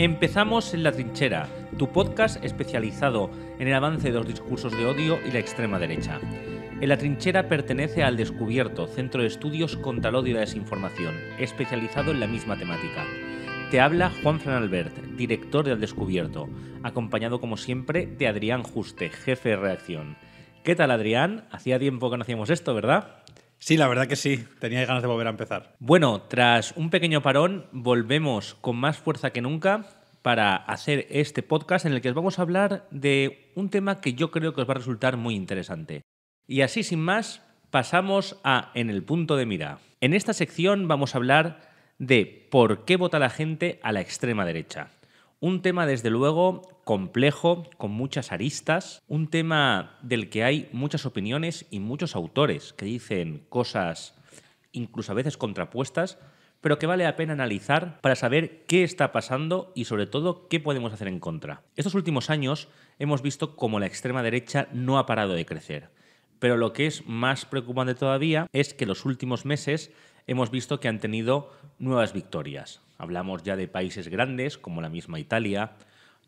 Empezamos en la trinchera, tu podcast especializado en el avance de los discursos de odio y la extrema derecha. En la trinchera pertenece al Descubierto, Centro de Estudios contra el Odio y la Desinformación, especializado en la misma temática. Te habla Juan Fran Albert, director de del Descubierto, acompañado como siempre de Adrián Juste, jefe de redacción. ¿Qué tal Adrián? Hacía tiempo que no hacíamos esto, ¿verdad? Sí, la verdad que sí, tenía ganas de volver a empezar. Bueno, tras un pequeño parón, volvemos con más fuerza que nunca para hacer este podcast en el que os vamos a hablar de un tema que yo creo que os va a resultar muy interesante. Y así sin más, pasamos a En el punto de mira. En esta sección vamos a hablar de por qué vota la gente a la extrema derecha. Un tema, desde luego, complejo, con muchas aristas, un tema del que hay muchas opiniones y muchos autores que dicen cosas incluso a veces contrapuestas, pero que vale la pena analizar para saber qué está pasando y sobre todo qué podemos hacer en contra. Estos últimos años hemos visto cómo la extrema derecha no ha parado de crecer, pero lo que es más preocupante todavía es que los últimos meses hemos visto que han tenido nuevas victorias. Hablamos ya de países grandes como la misma Italia,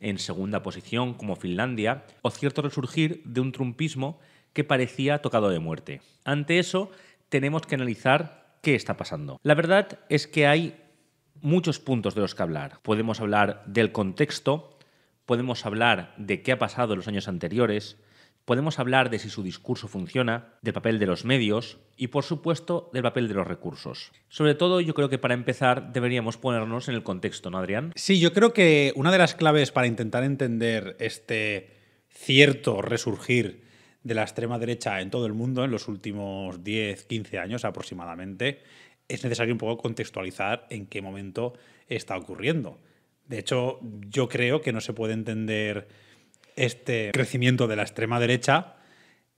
en segunda posición como Finlandia, o cierto resurgir de un trumpismo que parecía tocado de muerte. Ante eso, tenemos que analizar qué está pasando. La verdad es que hay muchos puntos de los que hablar. Podemos hablar del contexto, podemos hablar de qué ha pasado en los años anteriores, podemos hablar de si su discurso funciona, del papel de los medios y, por supuesto, del papel de los recursos. Sobre todo, yo creo que para empezar deberíamos ponernos en el contexto, ¿no, Adrián? Sí, yo creo que una de las claves para intentar entender este cierto resurgir de la extrema derecha en todo el mundo en los últimos 10, 15 años aproximadamente, es necesario un poco contextualizar en qué momento está ocurriendo. De hecho, yo creo que no se puede entender este crecimiento de la extrema derecha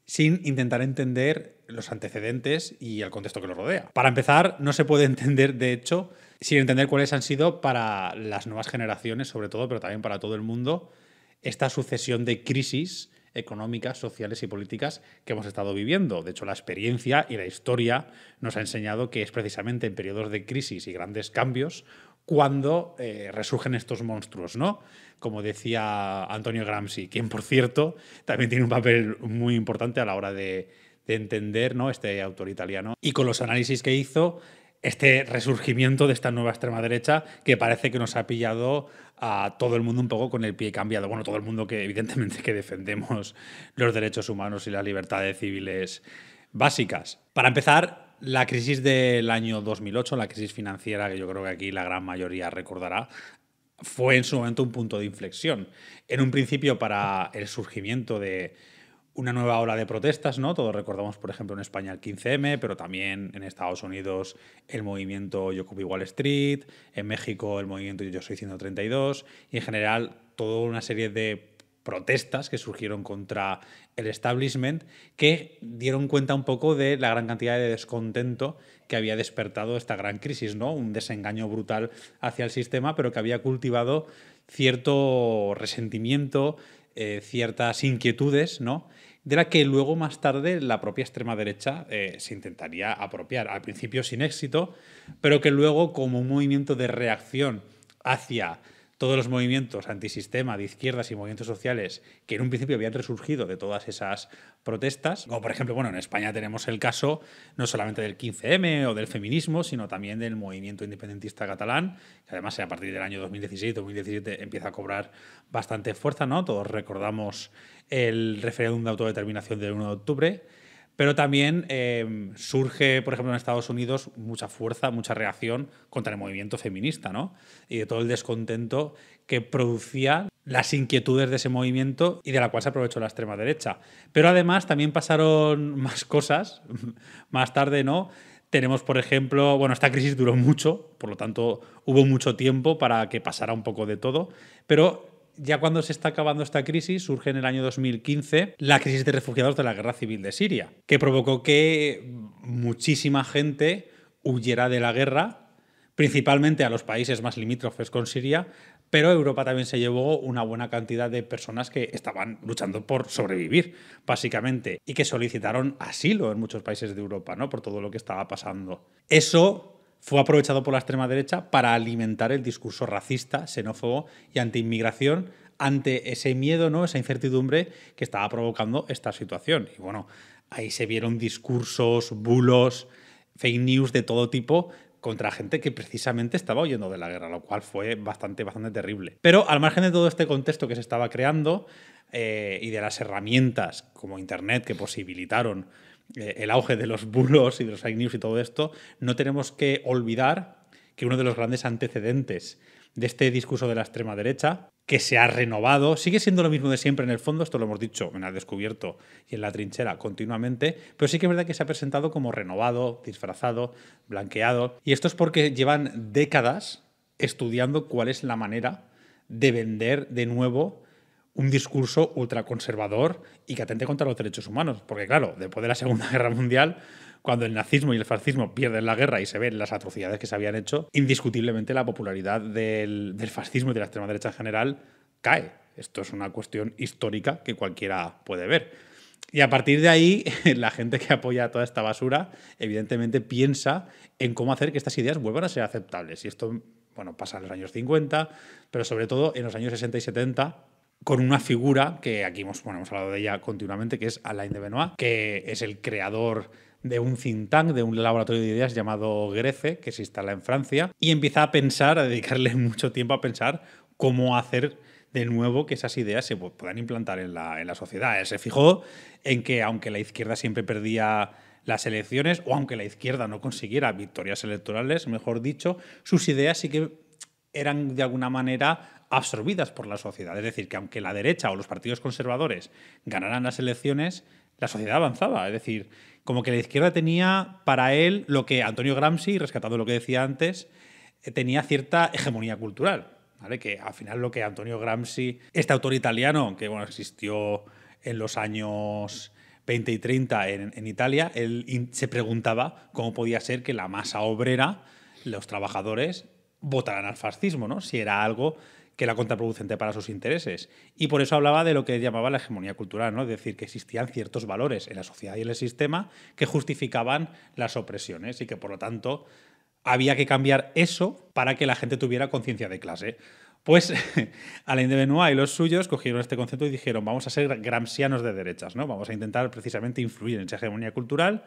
sin intentar entender los antecedentes y el contexto que los rodea. Para empezar, no se puede entender, de hecho, sin entender cuáles han sido para las nuevas generaciones, sobre todo, pero también para todo el mundo, esta sucesión de crisis económicas, sociales y políticas que hemos estado viviendo. De hecho, la experiencia y la historia nos ha enseñado que es precisamente en periodos de crisis y grandes cambios cuando eh, resurgen estos monstruos, ¿no? como decía Antonio Gramsci, quien por cierto también tiene un papel muy importante a la hora de, entender ¿no? este autor italiano. Y con los análisis que hizo, este resurgimiento de esta nueva extrema derecha que parece que nos ha pillado a todo el mundo un poco con el pie cambiado. Bueno, todo el mundo que evidentemente que defendemos los derechos humanos y las libertades civiles básicas. Para empezar, la crisis del año 2008, la crisis financiera que yo creo que aquí la gran mayoría recordará, fue en su momento un punto de inflexión. En un principio para el surgimiento de una nueva ola de protestas, ¿no? Todos recordamos, por ejemplo, en España el 15M, pero también en Estados Unidos el movimiento Yo Wall Street, en México el movimiento Yo Soy 132, y en general toda una serie de protestas que surgieron contra el establishment, que dieron cuenta un poco de la gran cantidad de descontento que había despertado esta gran crisis, ¿no? Un desengaño brutal hacia el sistema, pero que había cultivado cierto resentimiento, eh, ciertas inquietudes, ¿no? de la que luego más tarde la propia extrema derecha eh, se intentaría apropiar, al principio sin éxito, pero que luego como un movimiento de reacción hacia todos los movimientos antisistema de izquierdas y movimientos sociales que en un principio habían resurgido de todas esas protestas. Como por ejemplo, bueno, en España tenemos el caso no solamente del 15M o del feminismo, sino también del movimiento independentista catalán, que además a partir del año 2016-2017 empieza a cobrar bastante fuerza, ¿no? Todos recordamos el referéndum de autodeterminación del 1 de octubre pero también em, surge, por ejemplo, en Estados Unidos mucha fuerza, mucha reacción contra el movimiento feminista, ¿no? Y de todo el descontento que producía las inquietudes de ese movimiento y de la cual se aprovechó la extrema derecha. Pero además también pasaron más cosas, más tarde, ¿no? Tenemos, por ejemplo, bueno, esta crisis duró mucho, por lo tanto hubo mucho tiempo para que pasara un poco de todo, pero ya cuando se está acabando esta crisis, surge en el año 2015 la crisis de refugiados de la guerra civil de Siria, que provocó que muchísima gente huyera de la guerra, principalmente a los países más limítrofes con Siria, pero Europa también se llevó una buena cantidad de personas que estaban luchando por sobrevivir, básicamente, y que solicitaron asilo en muchos países de Europa, ¿no? Por todo lo que estaba pasando. Eso fue aprovechado por la extrema derecha para alimentar el discurso racista, xenófobo y antiinmigración ante ese miedo, ¿no? esa incertidumbre que estaba provocando esta situación. Y bueno, ahí se vieron discursos, bulos, fake news de todo tipo contra gente que precisamente estaba huyendo de la guerra, lo cual fue bastante, bastante terrible. Pero al margen de todo este contexto que se estaba creando eh, y de las herramientas como Internet que posibilitaron eh, el auge de los bulos y de los fake news y todo esto, no tenemos que olvidar que uno de los grandes antecedentes de este discurso de la extrema derecha, que se ha renovado, sigue siendo lo mismo de siempre en el fondo, esto lo hemos dicho en el descubierto y en la trinchera continuamente, pero sí que es verdad que se ha presentado como renovado, disfrazado, blanqueado, y esto es porque llevan décadas estudiando cuál es la manera de vender de nuevo un discurso ultraconservador y que atente contra los derechos humanos. Porque claro, después de la Segunda Guerra Mundial, cuando el nazismo y el fascismo pierden la guerra y se ven las atrocidades que se habían hecho, indiscutiblemente la popularidad del, fascismo y de la extrema derecha en general cae. Esto es una cuestión histórica que cualquiera puede ver. Y a partir de ahí, la gente que apoya toda esta basura, evidentemente piensa en cómo hacer que estas ideas vuelvan a ser aceptables. Y esto, bueno, pasa en los años 50, pero sobre todo en los años 60 y 70, con una figura que aquí hemos, hablado de ella continuamente, que es Alain de Benoit, que es el creador de un think tank, de un laboratorio de ideas llamado Grece, que se instala en Francia, y empieza a pensar, a dedicarle mucho tiempo a pensar cómo hacer de nuevo que esas ideas se puedan implantar en la, sociedad. se fijó en que aunque la izquierda siempre perdía las elecciones, o aunque la izquierda no consiguiera victorias electorales, mejor dicho, sus ideas sí que eran de alguna manera absorbidas por la sociedad. Es decir, que aunque la derecha o los partidos conservadores ganaran las elecciones, la sociedad avanzaba. Es decir, como que la izquierda tenía para él lo que Antonio Gramsci, rescatando lo que decía antes, eh, tenía cierta hegemonía cultural. Que al final lo que Antonio Gramsci, este autor italiano, que bueno, existió en los años 20 y 30 en, en Italia, él se preguntaba cómo podía ser que la masa obrera, los trabajadores, votaran al fascismo, ¿no? si era algo que era contraproducente para sus intereses. Y por eso hablaba de lo que llamaba la hegemonía cultural, ¿no? es decir, que existían ciertos valores en la sociedad y en el sistema que justificaban las opresiones y que por lo tanto había que cambiar eso para que la gente tuviera conciencia de clase. Pues Alain de Benoit y los suyos cogieron este concepto y dijeron, vamos a ser gramsianos de derechas, ¿no? Vamos a intentar precisamente influir en esa hegemonía cultural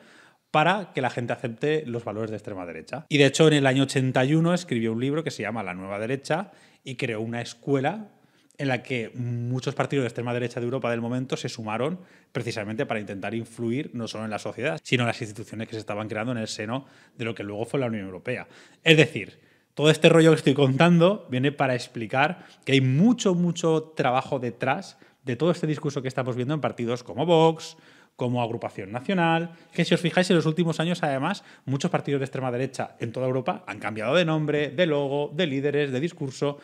para que la gente acepte los valores de extrema derecha. Y de hecho en el año 81 escribió un libro que se llama La Nueva Derecha y creó una escuela en la que muchos partidos de extrema derecha de Europa del momento se sumaron precisamente para intentar influir no solo en la sociedad, sino en las instituciones que se estaban creando en el seno de lo que luego fue la Unión Europea. Es decir, todo este rollo que estoy contando viene para explicar que hay mucho, mucho trabajo detrás de todo este discurso que estamos viendo en partidos como Vox, como agrupación nacional, que si os fijáis en los últimos años además muchos partidos de extrema derecha en toda Europa han cambiado de nombre, de logo, de líderes, de discurso,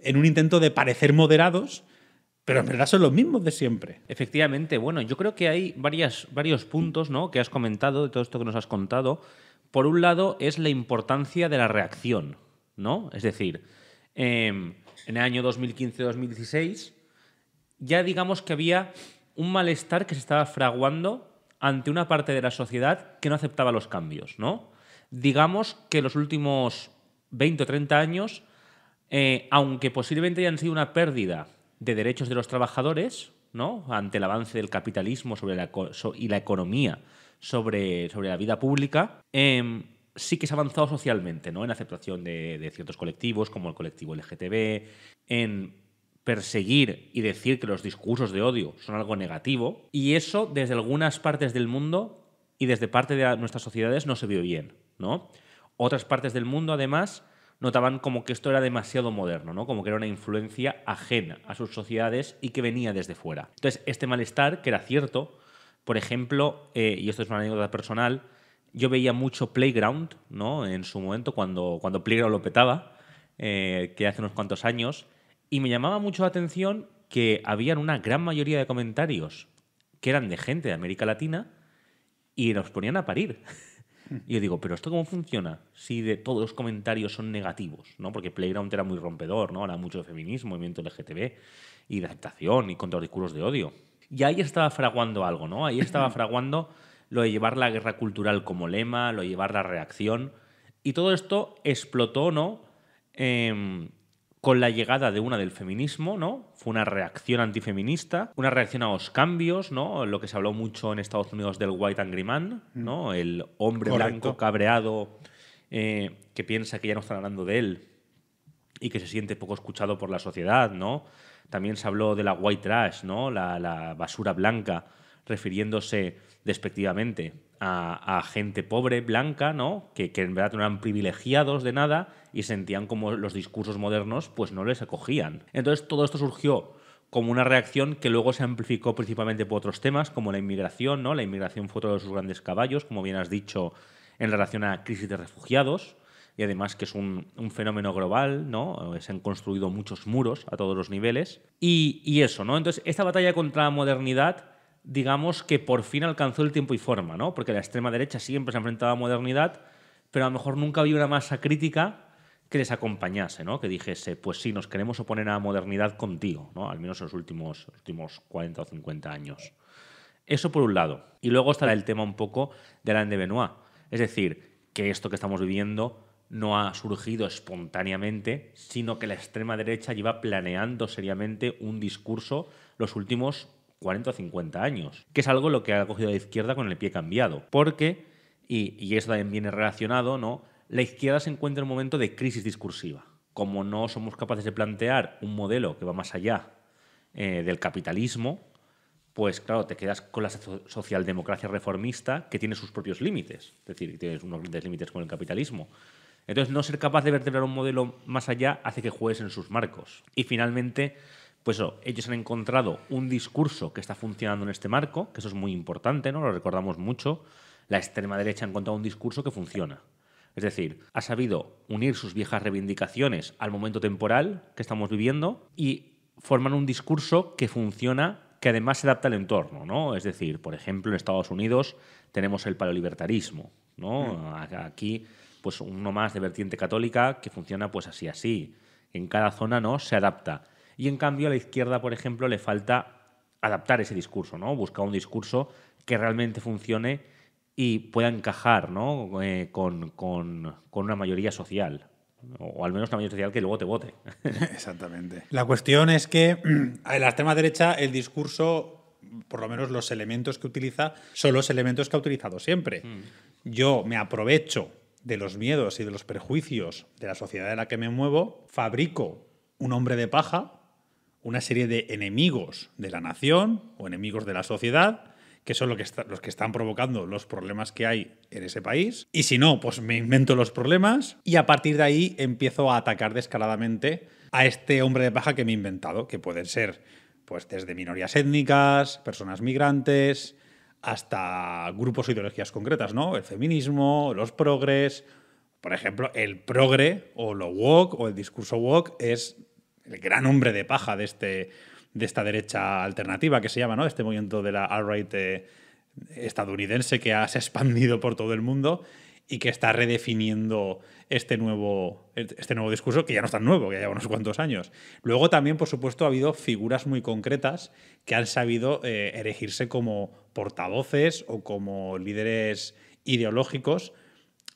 en un intento de parecer moderados, pero en verdad son los mismos de siempre. Efectivamente, bueno, yo creo que hay varios puntos ¿no? que has comentado de todo esto que nos has contado. Por un lado es la importancia de la reacción, ¿no? Es decir, em, en el año 2015-2016 ya digamos que había un malestar que se estaba fraguando ante una parte de la sociedad que no aceptaba los cambios, ¿no? Digamos que los últimos 20 o 30 años, eh, aunque posiblemente hayan sido una pérdida de derechos de los trabajadores, ¿no? ante el avance del capitalismo sobre y la economía sobre, la vida pública, em, sí que se ha avanzado socialmente, ¿no? En aceptación de, de, ciertos colectivos, como el colectivo LGTB, en perseguir y decir que los discursos de odio son algo negativo, y eso desde algunas partes del mundo y desde parte de nuestras sociedades no se vio bien, ¿no? Otras partes del mundo, además, notaban como que esto era demasiado moderno, ¿no? Como que era una influencia ajena a sus sociedades y que venía desde fuera. Entonces, este malestar, que era cierto, por ejemplo, eh, y esto es una anécdota personal, yo veía mucho Playground, ¿no? En su momento, cuando, cuando Playground lo petaba, eh, que hace unos cuantos años, y me llamaba mucho la atención que habían una gran mayoría de comentarios que eran de gente de América Latina y nos ponían a parir. Y yo digo, pero ¿esto cómo funciona? Si de todos los comentarios son negativos, ¿no? Porque Playground era muy rompedor, ¿no? Era mucho de feminismo, movimiento LGTB y de aceptación y contra los de odio. Y ahí estaba fraguando algo, ¿no? Ahí estaba fraguando lo de llevar la guerra cultural como lema, lo de llevar la reacción. Y todo esto explotó, ¿no? Em, con la llegada de una del feminismo, ¿no? Fue una reacción antifeminista, una reacción a los cambios, ¿no? Lo que se habló mucho en Estados Unidos del white angry man, mm. ¿no? El hombre blanco cabreado eh, que piensa que ya no están hablando de él y que se siente poco escuchado por la sociedad, ¿no? También se habló de la white trash, ¿no? la basura blanca refiriéndose despectivamente a, gente pobre, blanca, ¿no? Que, en verdad no eran privilegiados de nada y sentían como los discursos modernos pues no les acogían. Entonces todo esto surgió como una reacción que luego se amplificó principalmente por otros temas, como la inmigración, ¿no? La inmigración fue otro de sus grandes caballos, como bien has dicho, en relación a crisis de refugiados, y además que es un, fenómeno global, ¿no? Eh, se han construido muchos muros a todos los niveles. Y, y eso, ¿no? Entonces, esta batalla contra la modernidad digamos que por fin alcanzó el tiempo y forma, ¿no? Porque la extrema derecha siempre se ha enfrentado a modernidad, pero a lo mejor nunca había una masa crítica que les acompañase, ¿no? Que dijese, pues sí, nos queremos oponer a la modernidad contigo, ¿no? Al menos en los últimos, últimos 40 o 50 años. Eso por un lado. Y luego estará el tema un poco de la de Benoit. Es decir, que esto que estamos viviendo no ha surgido espontáneamente, sino que la extrema derecha lleva planeando seriamente un discurso los últimos 40 o 50 años, que es algo lo que ha cogido la izquierda con el pie cambiado, porque, y, y eso también viene relacionado, ¿no? la izquierda se encuentra en un momento de crisis discursiva. Como no somos capaces de plantear un modelo que va más allá eh, del capitalismo, pues claro, te quedas con la socialdemocracia reformista que tiene sus propios límites, es decir, tienes unos grandes límites con el capitalismo. Entonces, no ser capaz de vertebrar un modelo más allá hace que juegues en sus marcos. Y finalmente, pues eso, ellos han encontrado un discurso que está funcionando en este marco, que eso es muy importante, ¿no? Lo recordamos mucho. La extrema derecha ha encontrado un discurso que funciona. Es decir, ha sabido unir sus viejas reivindicaciones al momento temporal que estamos viviendo y forman un discurso que funciona que además se adapta al entorno, ¿no? Es decir, por ejemplo, en Estados Unidos tenemos el paleolibertarismo, ¿no? Mm. Aquí, pues uno más de vertiente católica que funciona pues así, así. En cada zona, ¿no? Se adapta. Y en cambio a la izquierda, por ejemplo, le falta adaptar ese discurso, ¿no? Buscar un discurso que realmente funcione y pueda encajar ¿no? Eh, con, con, con una mayoría social o al menos una mayoría social que luego te vote. Exactamente. La cuestión es que en la extrema derecha el discurso, por lo menos los elementos que utiliza, son los elementos que ha utilizado siempre. Mm. Yo me aprovecho de los miedos y de los prejuicios de la sociedad en la que me muevo, fabrico un hombre de paja una serie de enemigos de la nación o enemigos de la sociedad, que son los que, están provocando los problemas que hay en ese país. Y si no, pues me invento los problemas y a partir de ahí empiezo a atacar descaradamente a este hombre de paja que me he inventado, que pueden ser pues desde minorías étnicas, personas migrantes, hasta grupos o ideologías concretas, ¿no? El feminismo, los progres, por ejemplo, el progre o lo woke o el discurso woke es el gran hombre de paja de, este, de esta derecha alternativa que se llama, ¿no? Este movimiento de la alt-right eh, estadounidense que ha, se ha expandido por todo el mundo y que está redefiniendo este nuevo, este nuevo discurso, que ya no es tan nuevo, que ya lleva unos cuantos años. Luego también, por supuesto, ha habido figuras muy concretas que han sabido eh, erigirse como portavoces o como líderes ideológicos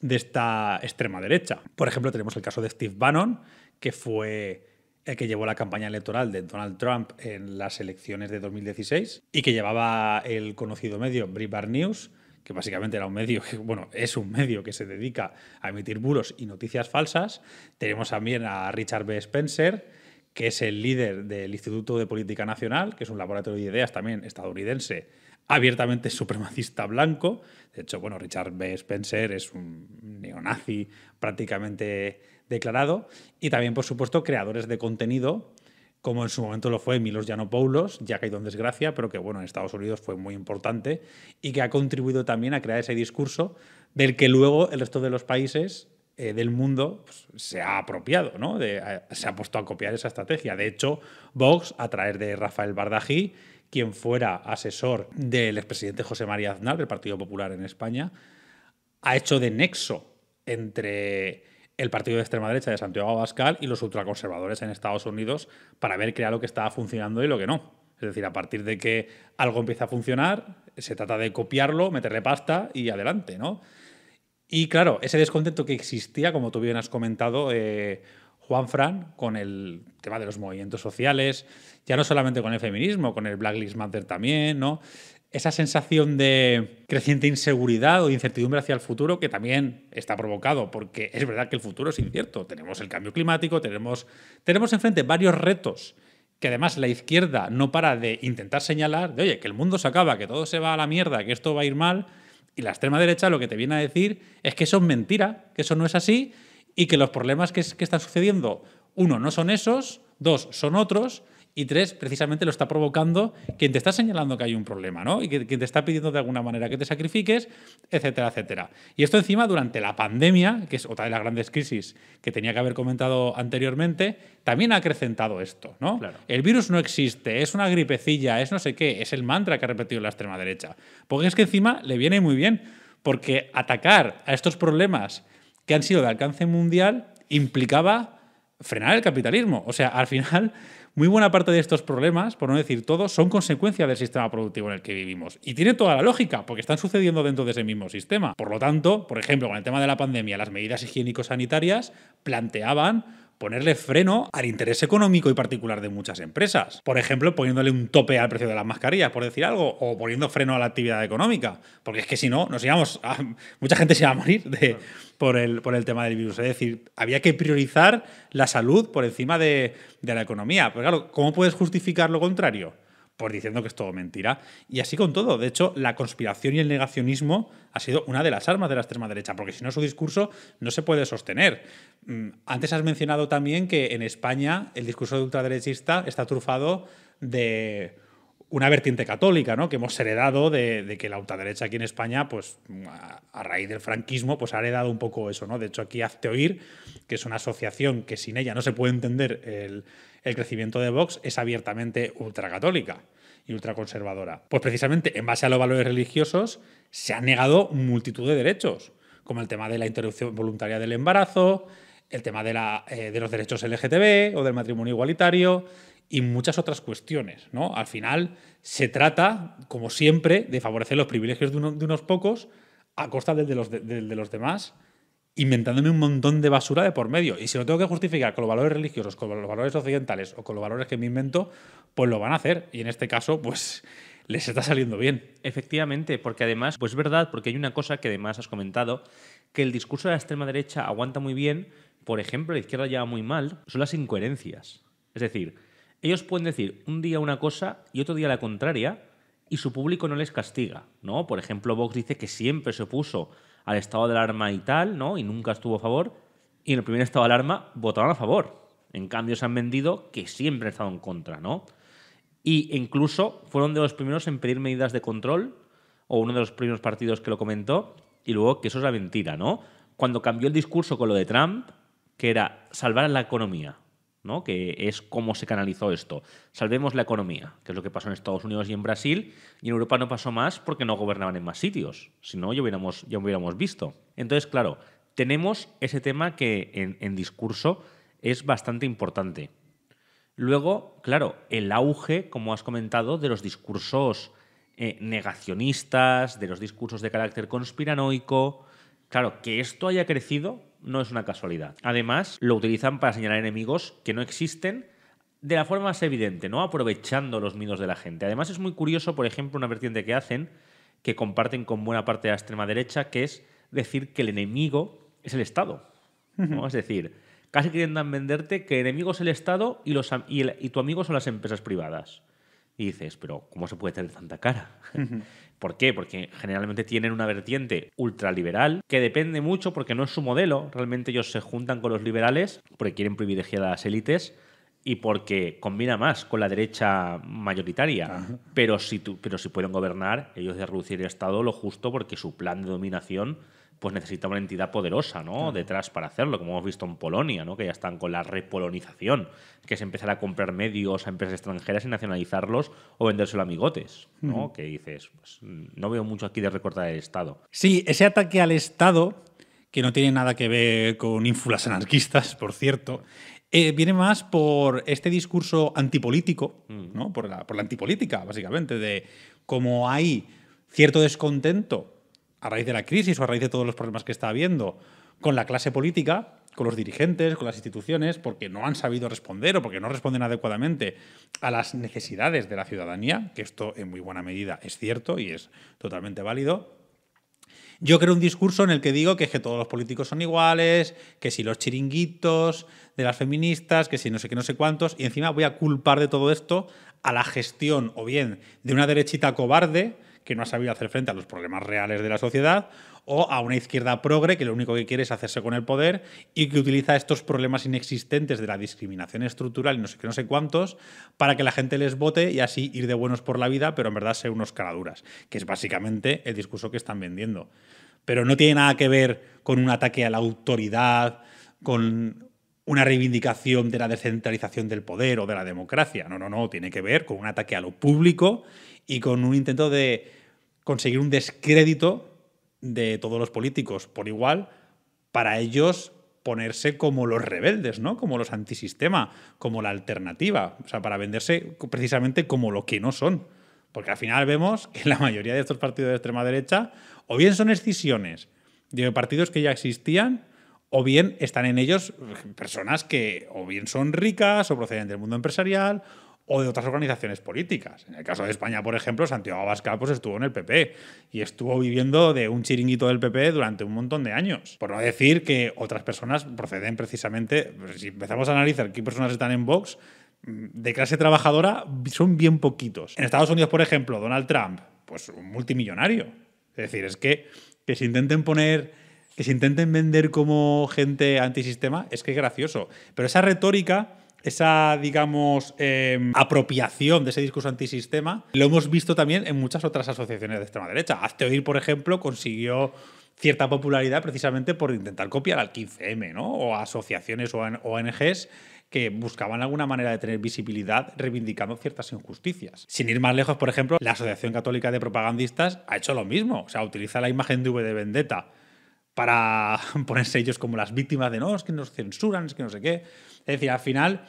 de esta extrema derecha. Por ejemplo, tenemos el caso de Steve Bannon, que fue el eh, que llevó la campaña electoral de Donald Trump en las elecciones de 2016 y que llevaba el conocido medio Breitbart News, que básicamente era un medio que, bueno, es un medio que se dedica a emitir buros y noticias falsas. Tenemos también a Richard B. Spencer, que es el líder del Instituto de Política Nacional, que es un laboratorio de ideas también estadounidense abiertamente supremacista blanco. De hecho, bueno, Richard B. Spencer es un neonazi prácticamente declarado, y también, por supuesto, creadores de contenido, como en su momento lo fue Milos Yanopoulos, ya caído en desgracia, pero que bueno, en Estados Unidos fue muy importante y que ha contribuido también a crear ese discurso del que luego el resto de los países eh, del mundo pues, se ha apropiado, ¿no? Eh, se ha puesto a copiar esa estrategia. De hecho, Vox, a través de Rafael Bardají, quien fuera asesor del expresidente José María Aznar del Partido Popular en España, ha hecho de nexo entre el partido de extrema derecha de Santiago Abascal y los ultraconservadores en Estados Unidos para ver qué era lo que estaba funcionando y lo que no. Es decir, a partir de que algo empieza a funcionar, se trata de copiarlo, meterle pasta y adelante, ¿no? Y claro, ese descontento que existía, como tú bien has comentado, eh, Juan Fran, con el tema de los movimientos sociales, ya no solamente con el feminismo, con el Black Lives Matter también, ¿no? esa sensación de creciente inseguridad o incertidumbre hacia el futuro que también está provocado, porque es verdad que el futuro es incierto. Tenemos el cambio climático, tenemos, tenemos enfrente varios retos que además la izquierda no para de intentar señalar de, oye, que el mundo se acaba, que todo se va a la mierda, que esto va a ir mal, y la extrema derecha lo que te viene a decir es que eso es mentira, que eso no es así, y que los problemas que están sucediendo, uno, no son esos, dos, son otros, y tres, precisamente lo está provocando quien te está señalando que hay un problema, ¿no? Y quien te está pidiendo de alguna manera que te sacrifiques, etcétera, etcétera. Y esto encima durante la pandemia, que es otra de las grandes crisis que tenía que haber comentado anteriormente, también ha acrecentado esto, ¿no? Claro. El virus no existe, es una gripecilla, es no sé qué, es el mantra que ha repetido la extrema derecha. Porque es que encima le viene muy bien, porque atacar a estos problemas que han sido de alcance mundial implicaba frenar el capitalismo. O sea, al final muy buena parte de estos problemas, por no decir todos, son consecuencia del sistema productivo en el que vivimos. Y tiene toda la lógica, porque están sucediendo dentro de ese mismo sistema. Por lo tanto, por ejemplo, con el tema de la pandemia, las medidas higiénico-sanitarias planteaban ponerle freno al interés económico y particular de muchas empresas. Por ejemplo, poniéndole un tope al precio de las mascarillas, por decir algo, o poniendo freno a la actividad económica. Porque es que si no, nos íbamos mucha gente se iba a morir por, el, por el tema del virus. Es decir, había que priorizar la salud por encima de la economía. Pero claro, ¿cómo puedes justificar lo contrario? por diciendo que es todo mentira. Y así con todo. De hecho, la conspiración y el negacionismo ha sido una de las armas de la extrema derecha, porque si no, su discurso no se puede sostener. Mm, antes has mencionado también que en España el discurso de ultraderechista está trufado de una vertiente católica, ¿no? Que hemos heredado de, que la ultraderecha aquí en España, pues a, raíz del franquismo, pues ha heredado un poco eso, ¿no? De hecho, aquí Hazte Oír, que es una asociación que sin ella no se puede entender el crecimiento de Vox, es abiertamente ultracatólica y ultraconservadora. Pues precisamente en base a los valores religiosos se han negado multitud de derechos, como el tema de la interrupción voluntaria del embarazo, el tema de, eh, los derechos LGTB o del matrimonio igualitario y muchas otras cuestiones. ¿no? Al final se trata, como siempre, de favorecer los privilegios de, unos pocos a costa de los, de los demás inventándome un montón de basura de por medio. Y si lo tengo que justificar con los valores religiosos, con los valores occidentales o con los valores que me invento, pues lo van a hacer. Y en este caso, pues les está saliendo bien. Efectivamente, porque además, pues es verdad, porque hay una cosa que además has comentado, que el discurso de la extrema derecha aguanta muy bien, por ejemplo, la izquierda lleva muy mal, son las incoherencias. Es decir, ellos pueden decir un día una cosa y otro día la contraria, y su público no les castiga, ¿no? Por ejemplo, Vox dice que siempre se opuso al estado de alarma y tal, ¿no? Y nunca estuvo a favor. Y en el primer estado de alarma votaron a favor. En cambio, se han vendido que siempre han estado en contra, ¿no? Y incluso fueron de los primeros en pedir medidas de control, o uno de los primeros partidos que lo comentó, y luego que eso es la mentira, ¿no? Cuando cambió el discurso con lo de Trump, que era salvar la economía, que es cómo se canalizó esto. Salvemos la economía, que es lo que pasó en Estados Unidos y en Brasil, y en Europa no pasó más porque no gobernaban en más sitios, si no ya hubiéramos, ya hubiéramos visto. Entonces, claro, tenemos ese tema que en, discurso es bastante importante. Luego, claro, el auge, como has comentado, de los discursos eh, negacionistas, de los discursos de carácter conspiranoico. Claro, que esto haya crecido no es una casualidad. Además, lo utilizan para señalar enemigos que no existen de la forma más evidente, ¿no? Aprovechando los miedos de la gente. Además, es muy curioso, por ejemplo, una vertiente que hacen, que comparten con buena parte de la extrema derecha, que es decir que el enemigo es el Estado. es decir, casi queriendo venderte que el enemigo es el Estado y, los, y, y tu amigo son las empresas privadas. Y dices, pero ¿cómo se puede tener tanta cara? ¿Por qué? Porque generalmente tienen una vertiente ultraliberal que depende mucho porque no es su modelo. Realmente ellos se juntan con los liberales porque quieren privilegiar a las élites y porque combina más con la derecha mayoritaria. Pero si, pero si pueden gobernar, ellos de reducir el Estado lo justo porque su plan de dominación pues necesita una entidad poderosa ¿no? detrás para hacerlo, como hemos visto en Polonia, ¿no? que ya están con la repolonización, que es empezar a comprar medios a empresas extranjeras y nacionalizarlos o vendérselo a amigotes, ¿no? que dices, pues, no veo mucho aquí de recortar el Estado. Sí, ese ataque al Estado, que no tiene nada que ver con ínfulas anarquistas, por cierto, eh, viene más por este discurso antipolítico, mm. ¿no? por, la, por la antipolítica, básicamente, de cómo hay cierto descontento a raíz de la crisis o a raíz de todos los problemas que está habiendo con la clase política, con los dirigentes, con las instituciones, porque no han sabido responder o porque no responden adecuadamente a las necesidades de la ciudadanía, que esto en muy buena medida es cierto y es totalmente válido. Yo creo un discurso en el que digo que, que todos los políticos son iguales, que si los chiringuitos de las feministas, que si no sé qué, no sé cuántos, y encima voy a culpar de todo esto a la gestión o bien de una derechita cobarde, que no ha sabido hacer frente a los problemas reales de la sociedad, o a una izquierda progre que lo único que quiere es hacerse con el poder y que utiliza estos problemas inexistentes de la discriminación estructural y no sé qué, no sé cuántos, para que la gente les vote y así ir de buenos por la vida, pero en verdad ser unos caraduras, que es básicamente el discurso que están vendiendo. Pero no tiene nada que ver con un ataque a la autoridad, con una reivindicación de la descentralización del poder o de la democracia. No, no, no, tiene que ver con un ataque a lo público y con un intento de conseguir un descrédito de todos los políticos por igual para ellos ponerse como los rebeldes, ¿no? Como los antisistema, como la alternativa, o sea, para venderse precisamente como lo que no son. Porque al final vemos que la mayoría de estos partidos de extrema derecha o bien son excisiones de partidos que ya existían o bien están en ellos personas que o bien son ricas o proceden del mundo empresarial o de otras organizaciones políticas. En el caso de España, por ejemplo, Santiago Abascal pues, estuvo en el PP y estuvo viviendo de un chiringuito del PP durante un montón de años. Por no decir que otras personas proceden precisamente, pues, si empezamos a analizar qué personas están en Vox, mm, de clase trabajadora son bien poquitos. En Estados Unidos, por ejemplo, Donald Trump, pues un multimillonario. Es decir, es que, que se intenten poner que se intenten vender como gente antisistema, es que es gracioso. Pero esa retórica esa, digamos, em, apropiación de ese discurso antisistema, lo hemos visto también en muchas otras asociaciones de extrema derecha. Hazte por ejemplo, consiguió cierta popularidad precisamente por intentar copiar al 15M, ¿no? O asociaciones o ONGs que buscaban alguna manera de tener visibilidad reivindicando ciertas injusticias. Sin ir más lejos, por ejemplo, la Asociación Católica de Propagandistas ha hecho lo mismo, o sea, utiliza la imagen de V de Vendetta para ponerse ellos como las víctimas de no, es que nos censuran, es que no sé qué. Es decir, al final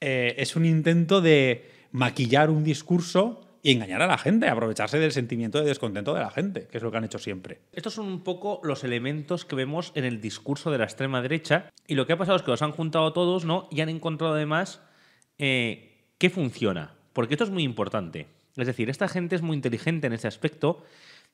eh, es un intento de maquillar un discurso y engañar a la gente, aprovecharse del sentimiento de descontento de la gente, que es lo que han hecho siempre. Estos son un poco los elementos que vemos en el discurso de la extrema derecha y lo que ha pasado es que los han juntado todos ¿no? y han encontrado además eh, qué funciona, porque esto es muy importante. Es decir, esta gente es muy inteligente en ese aspecto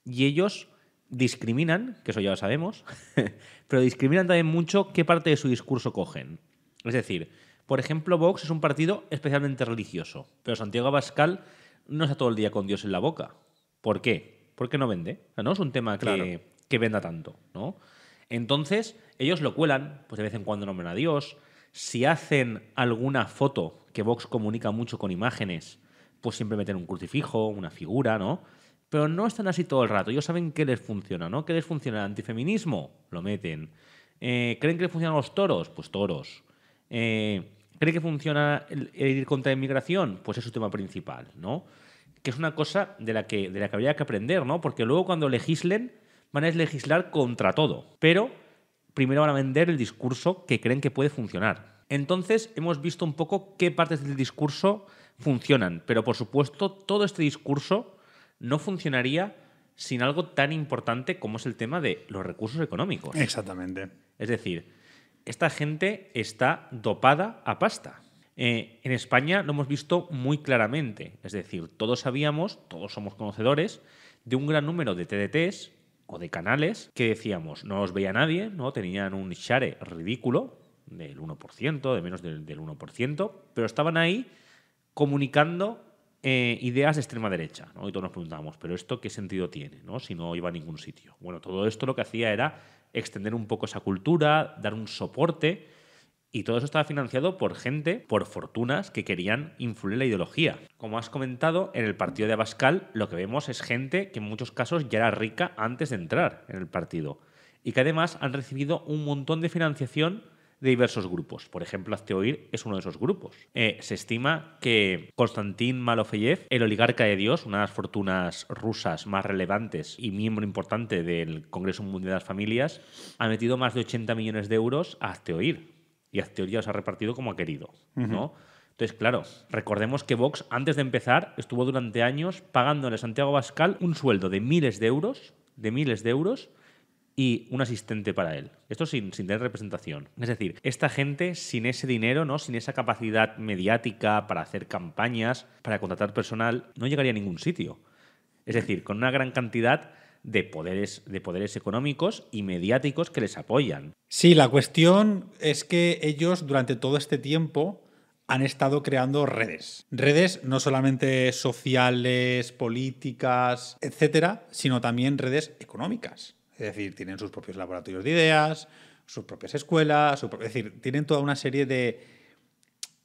y ellos discriminan, que eso ya lo sabemos, pero discriminan también mucho qué parte de su discurso cogen. Es decir, por ejemplo, Vox es un partido especialmente religioso, pero Santiago Abascal no está todo el día con Dios en la boca. ¿Por qué? Porque no vende. no es un tema que, que venda tanto, ¿no? Entonces, ellos lo cuelan, pues de vez en cuando nombran a Dios. Si hacen alguna foto, que Vox comunica mucho con imágenes, pues siempre meten un crucifijo, una figura, ¿no? Pero no están así todo el rato. Ellos saben qué les funciona, ¿no? ¿Qué les funciona? ¿El antifeminismo? Lo meten. Eh, ¿Creen que les funcionan los toros? Pues toros. Eh, ¿Cree que funciona el, ir contra la inmigración? Pues es su tema principal, ¿no? Que es una cosa de la que, de la que habría que aprender, ¿no? Porque luego cuando legislen van a legislar contra todo, pero primero van a vender el discurso que creen que puede funcionar. Entonces hemos visto un poco qué partes del discurso funcionan, pero por supuesto todo este discurso no funcionaría sin algo tan importante como es el tema de los recursos económicos. Exactamente. Es decir, esta gente está dopada a pasta. Eh, en España lo hemos visto muy claramente, es decir, todos sabíamos, todos somos conocedores, de un gran número de TDTs o de canales que decíamos, no os veía nadie, ¿no? tenían un share ridículo del 1%, de menos del, 1%, pero estaban ahí comunicando eh, ideas de extrema derecha. Y todos nos preguntábamos, ¿pero esto qué sentido tiene si no iba a ningún sitio? Bueno, todo esto lo que hacía era extender un poco esa cultura, dar un soporte. Y todo eso estaba financiado por gente, por fortunas que querían influir en la ideología. Como has comentado, en el partido de Abascal lo que vemos es gente que en muchos casos ya era rica antes de entrar en el partido y que además han recibido un montón de financiación de diversos grupos. Por ejemplo, Azteoir es uno de esos grupos. Eh, se estima que Konstantin Malofeyev, el oligarca de Dios, una de las fortunas rusas más relevantes y miembro importante del Congreso Mundial de las Familias, ha metido más de 80 millones de euros a Azteoir. Y Azteoir ya los ha repartido como ha querido, ¿no? Entonces, claro, recordemos que Vox, antes de empezar, estuvo durante años pagándole a Santiago Bascal un sueldo de miles de euros, de miles de euros, y un asistente para él. Esto sin, tener representación. Es decir, esta gente sin ese dinero, ¿no? sin esa capacidad mediática para hacer campañas, para contratar personal, no llegaría a ningún sitio. Es decir, con una gran cantidad de poderes, de poderes económicos y mediáticos que les apoyan. Sí, la cuestión es que ellos durante todo este tiempo han estado creando redes. Redes no solamente sociales, políticas, etcétera, sino también redes económicas. Es decir, tienen sus propios laboratorios de ideas, sus propias escuelas, es decir, tienen toda una serie de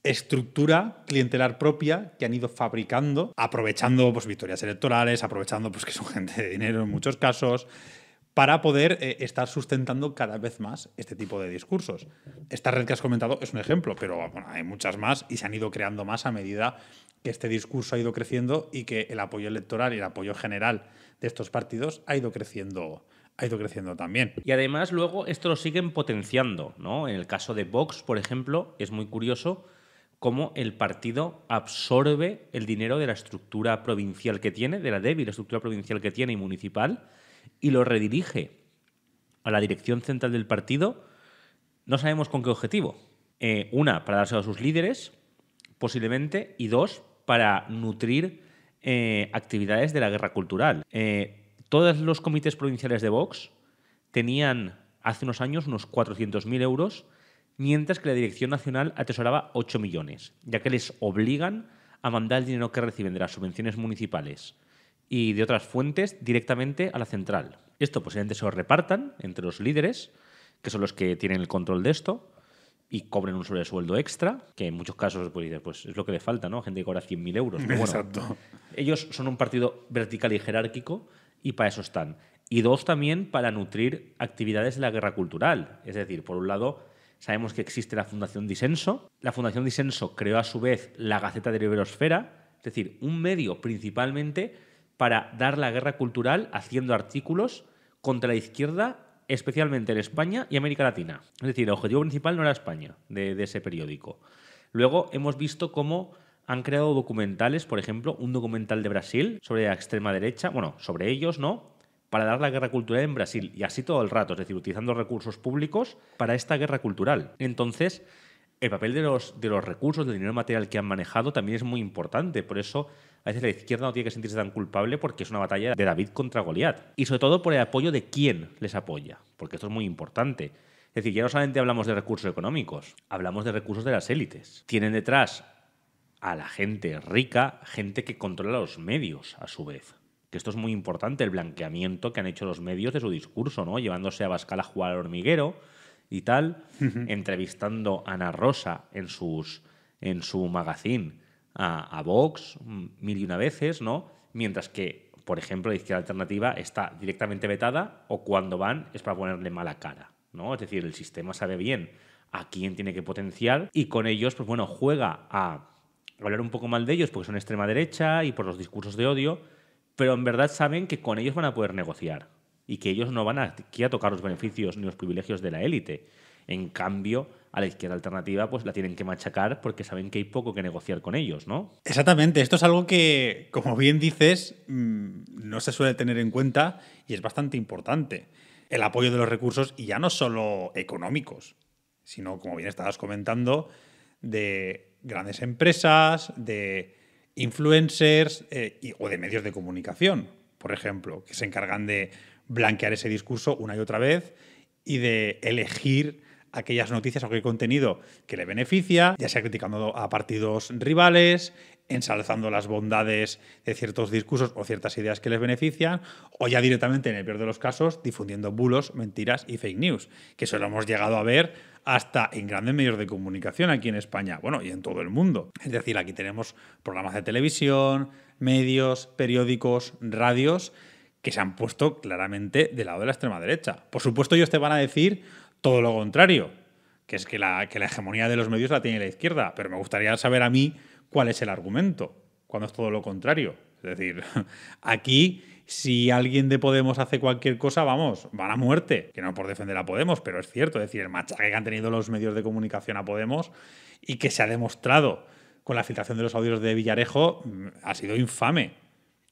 estructura clientelar propia que han ido fabricando, aprovechando pues, victorias electorales, aprovechando pues, que son gente de dinero en muchos casos, para poder eh, estar sustentando cada vez más este tipo de discursos. Esta red que has comentado es un ejemplo, pero bueno, hay muchas más y se han ido creando más a medida que este discurso ha ido creciendo y que el apoyo electoral y el apoyo general de estos partidos ha ido creciendo ha ido creciendo también. Y además luego esto lo siguen potenciando, ¿no? En el caso de Vox, por ejemplo, es muy curioso cómo el partido absorbe el dinero de la estructura provincial que tiene, de la débil estructura provincial que tiene y municipal, y lo redirige a la dirección central del partido, no sabemos con qué objetivo. Eh, una, para darse a sus líderes, posiblemente, y dos, para nutrir eh, actividades de la guerra cultural. Eh, todos los comités provinciales de Vox tenían hace unos años unos 400.000 euros, mientras que la Dirección Nacional atesoraba 8 millones, ya que les obligan a mandar el dinero que reciben de las subvenciones municipales y de otras fuentes directamente a la central. Esto posiblemente pues, se lo repartan entre los líderes, que son los que tienen el control de esto, y cobren un sobresueldo extra, que en muchos casos pues, pues es lo que le falta, ¿no? Gente que cobra 100.000 euros. Exacto. Ellos son un partido vertical y jerárquico, y para eso están. Y dos, también para nutrir actividades de la guerra cultural. Es decir, por un lado, sabemos que existe la Fundación Disenso. La Fundación Disenso creó a su vez la Gaceta de Liberosfera, es decir, un medio principalmente para dar la guerra cultural haciendo artículos contra la izquierda, especialmente en España y América Latina. Es decir, el objetivo principal no era España de ese periódico. Luego hemos visto cómo han creado documentales, por ejemplo, un documental de Brasil sobre la extrema derecha, bueno, sobre ellos, ¿no? Para dar la guerra cultural en Brasil y así todo el rato, es decir, utilizando recursos públicos para esta guerra cultural. Entonces, el papel de los, de los recursos, del dinero material que han manejado también es muy importante. Por eso, a veces la izquierda no tiene que sentirse tan culpable porque es una batalla de David contra Goliat. Y sobre todo por el apoyo de quién les apoya, porque esto es muy importante. Es decir, ya no solamente hablamos de recursos económicos, hablamos de recursos de las élites. Tienen detrás a la gente rica, gente que controla los medios a su vez. Que esto es muy importante, el blanqueamiento que han hecho los medios de su discurso, ¿no? Llevándose a Bascala a jugar al hormiguero y tal, entrevistando a Ana Rosa en, sus, en su magazine a, a Vox mm, mil y una veces, ¿no? Mientras que, por ejemplo, la izquierda alternativa está directamente vetada o cuando van es para ponerle mala cara, ¿no? Es decir, el sistema sabe bien a quién tiene que potenciar y con ellos, pues bueno, juega a hablar un poco mal de ellos porque son extrema derecha y por los discursos de odio, pero en verdad saben que con ellos van a poder negociar y que ellos no van aquí a tocar los beneficios ni los privilegios de la élite. En cambio, a la izquierda alternativa pues la tienen que machacar porque saben que hay poco que negociar con ellos, ¿no? Exactamente, esto es algo que, como bien dices, mm, no se suele tener en cuenta y es bastante importante. El apoyo de los recursos, y ya no solo económicos, sino, como bien estabas comentando, de grandes empresas, de influencers eh, o de medios de comunicación, por ejemplo, que se encargan de blanquear ese discurso una y otra vez y de elegir aquellas noticias o aquel contenido que le beneficia, ya sea criticando a partidos rivales, ensalzando las bondades de ciertos discursos o ciertas ideas que les benefician, o ya directamente, en el peor de los casos, difundiendo bulos, mentiras y fake news, que eso lo hemos llegado a ver hasta en grandes medios de comunicación aquí en España, bueno, y en todo el mundo. Es decir, aquí tenemos programas de televisión, medios, periódicos, radios, que se han puesto claramente del lado de la extrema derecha. Por supuesto, ellos te van a decir todo lo contrario, que es que la, que la hegemonía de los medios la tiene la izquierda, pero me gustaría saber a mí cuál es el argumento, cuando es todo lo contrario. Es decir, aquí si alguien de Podemos hace cualquier cosa, vamos, van a muerte. Que no por defender a Podemos, pero es cierto, es decir, el machaque que han tenido los medios de comunicación a Podemos y que se ha demostrado con la filtración de los audios de Villarejo mm, ha sido infame.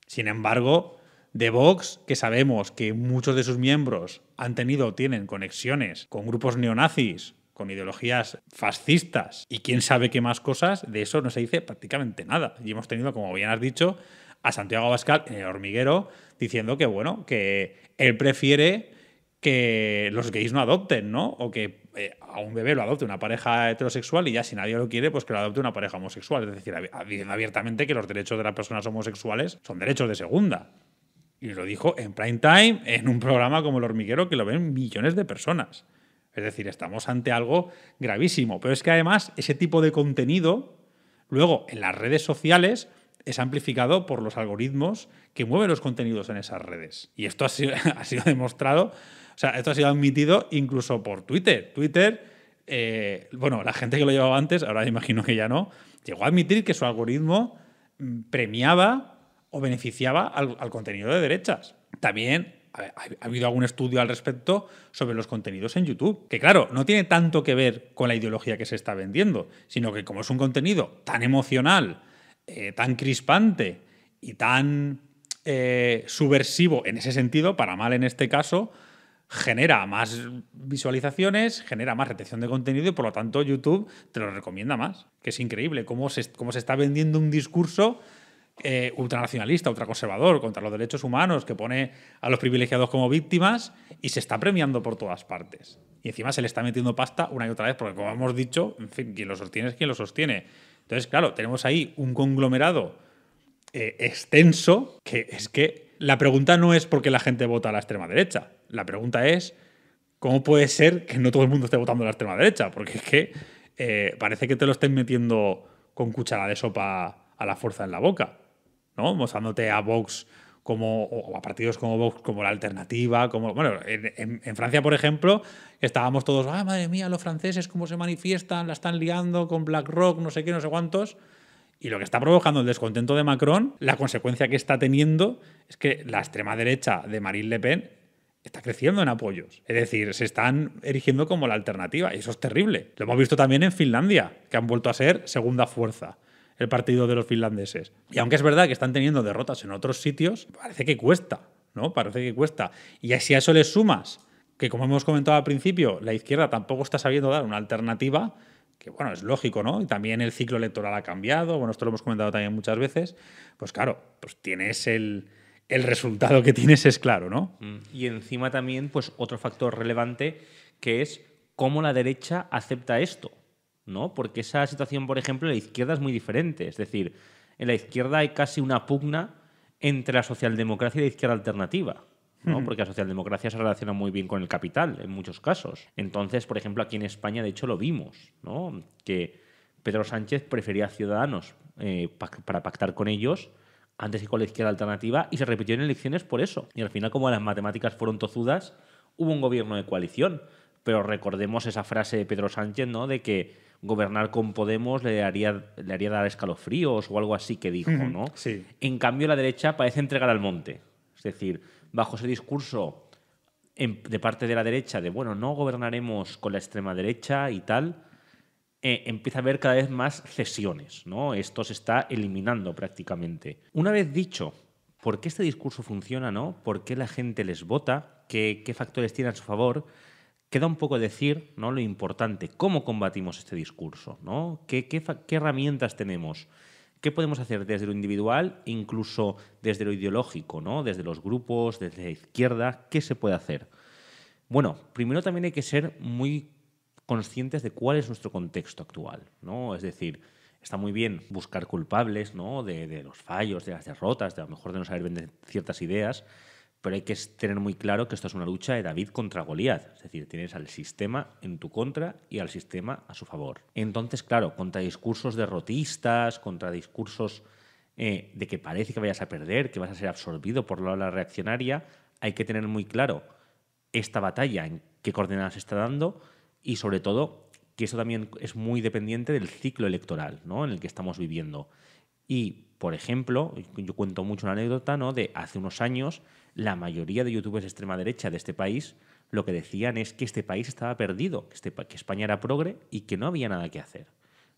Sin embargo, de Vox, que sabemos que muchos de sus miembros han tenido o tienen conexiones con grupos neonazis con ideologías fascistas y quién sabe qué más cosas, de eso no se dice prácticamente nada. Y hemos tenido, como bien has dicho, a Santiago Abascal en el hormiguero diciendo que, bueno, que él prefiere que los gays no adopten, ¿no? O que eh, a un bebé lo adopte una pareja heterosexual y ya si nadie lo quiere, pues que lo adopte una pareja homosexual. Es decir, diciendo abiertamente que los derechos de las personas homosexuales son derechos de segunda. Y lo dijo en prime time, en un programa como El Hormiguero, que lo ven millones de personas. Es decir, estamos ante algo gravísimo. Pero es que además ese tipo de contenido, luego en las redes sociales, es amplificado por los algoritmos que mueven los contenidos en esas redes. Y esto ha sido, demostrado, o sea, esto ha sido admitido incluso por Twitter. Twitter, eh, bueno, la gente que lo llevaba antes, ahora imagino que ya no, llegó a admitir que su algoritmo mm, premiaba o beneficiaba al, al contenido de derechas. También ha, habido algún estudio al respecto sobre los contenidos en YouTube, que claro, no tiene tanto que ver con la ideología que se está vendiendo, sino que como es un contenido tan emocional, eh, tan crispante y tan eh, subversivo en ese sentido, para mal en este caso, genera más visualizaciones, genera más retención de contenido y por lo tanto YouTube te lo recomienda más, que es increíble cómo cómo se está vendiendo un discurso eh, ultranacionalista, ultraconservador, contra los derechos humanos, que pone a los privilegiados como víctimas y se está premiando por todas partes. Y encima se le está metiendo pasta una y otra vez, porque como hemos dicho, en fin, quien lo sostiene es quien lo sostiene. Entonces, claro, tenemos ahí un conglomerado eh, extenso que es que la pregunta no es por qué la gente vota a la extrema derecha. La pregunta es cómo puede ser que no todo el mundo esté votando a la extrema derecha, porque es que eh, parece que te lo estén metiendo con cuchara de sopa a la fuerza en la boca. ¿no? Mostrándote a Vox como o a partidos como Vox como la alternativa, como bueno, en, Francia, por ejemplo, estábamos todos, ah, madre mía, los franceses cómo se manifiestan, la están liando con BlackRock, no sé qué, no sé cuántos. Y lo que está provocando el descontento de Macron, la consecuencia que está teniendo es que la extrema derecha de Marine Le Pen está creciendo en apoyos. Es decir, se están erigiendo como la alternativa y eso es terrible. Lo hemos visto también en Finlandia, que han vuelto a ser segunda fuerza el partido de los finlandeses. Y aunque es verdad que están teniendo derrotas en otros sitios, parece que cuesta, ¿no? Parece que cuesta. Y si a eso le sumas que, como hemos comentado al principio, la izquierda tampoco está sabiendo dar una alternativa, que bueno, es lógico, ¿no? Y también el ciclo electoral ha cambiado, bueno, esto lo hemos comentado también muchas veces, pues claro, pues tienes el, el resultado que tienes es claro, ¿no? Mm. Y encima también, pues otro factor relevante que es cómo la derecha acepta esto. ¿no? Porque esa situación, por ejemplo, en la izquierda es muy diferente. Es decir, en la izquierda hay casi una pugna entre la socialdemocracia y la izquierda alternativa. ¿no? Porque la socialdemocracia se relaciona muy bien con el capital en muchos casos. Entonces, por ejemplo, aquí en España, de hecho, lo vimos, que Pedro Sánchez prefería a Ciudadanos eh, para pactar con ellos antes que con la izquierda alternativa y se repitió en elecciones por eso. Y al final, como las matemáticas fueron tozudas, hubo un gobierno de coalición. Pero recordemos esa frase de Pedro Sánchez, ¿no? De que gobernar con Podemos le haría, le haría dar escalofríos o algo así que dijo, ¿no? En cambio, la derecha parece entregar al monte. Es decir, bajo ese discurso de parte de la derecha de, bueno, no gobernaremos con la extrema derecha y tal, eh, empieza a haber cada vez más cesiones, ¿no? Esto se está eliminando prácticamente. Una vez dicho por qué este discurso funciona, ¿no? ¿Por qué la gente les vota? ¿Qué, qué factores tienen a su favor? queda un poco decir ¿no? lo importante, cómo combatimos este discurso, ¿no? ¿Qué, herramientas tenemos, qué podemos hacer desde lo individual, incluso desde lo ideológico, ¿no? desde los grupos, desde la izquierda, qué se puede hacer. Bueno, primero también hay que ser muy conscientes de cuál es nuestro contexto actual, ¿no? Es decir, está muy bien buscar culpables, De, de los fallos, de las derrotas, de a lo mejor de no saber vender ciertas ideas, pero hay que tener muy claro que esto es una lucha de David contra Goliat. Es decir, tienes al sistema en tu contra y al sistema a su favor. Entonces, claro, contra discursos derrotistas, contra discursos eh, de que parece que vayas a perder, que vas a ser absorbido por la ola reaccionaria, hay que tener muy claro esta batalla, en qué coordenadas se está dando y, sobre todo, que eso también es muy dependiente del ciclo electoral ¿no? en el que estamos viviendo. Y, por ejemplo, yo cuento mucho una anécdota ¿no? de hace unos años la mayoría de youtubers de extrema derecha de este país lo que decían es que este país estaba perdido, este que, España era progre y que no había nada que hacer,